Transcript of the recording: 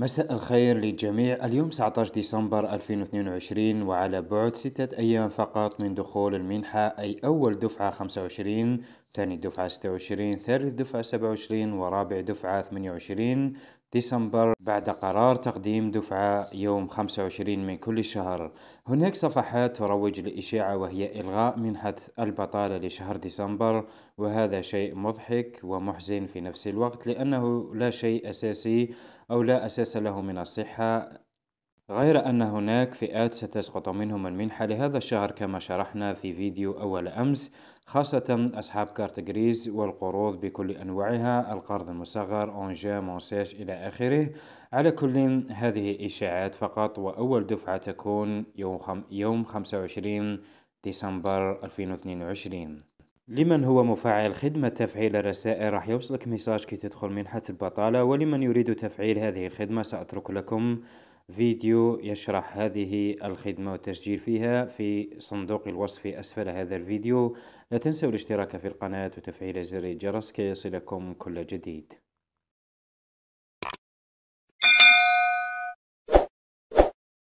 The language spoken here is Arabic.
مساء الخير للجميع اليوم 19 ديسمبر 2022 وعلى بعد ستة أيام فقط من دخول المنحة أي أول دفعة 25 ثاني دفعة 26 ثالث دفعة 27 ورابع دفعة 28 ديسمبر بعد قرار تقديم دفعة يوم 25 من كل شهر هناك صفحات تروج لإشاعة وهي إلغاء منحة البطالة لشهر ديسمبر وهذا شيء مضحك ومحزن في نفس الوقت لأنه لا شيء أساسي أو لا أساس له من الصحة غير أن هناك فئات ستسقط منهم المنحة لهذا الشهر كما شرحنا في فيديو أول أمس خاصة أصحاب كارت جريز والقروض بكل أنواعها القرض المصغر أونجا مونساج إلى آخره على كل هذه إشاعات فقط وأول دفعة تكون يوم 25 ديسمبر 2022 لمن هو مفعل خدمة تفعيل الرسائل راح يوصلك ميساج كي تدخل منحة البطالة ولمن يريد تفعيل هذه الخدمة سأترك لكم فيديو يشرح هذه الخدمة والتسجيل فيها في صندوق الوصف أسفل هذا الفيديو لا تنسوا الاشتراك في القناة وتفعيل زر الجرس كي يصلكم كل جديد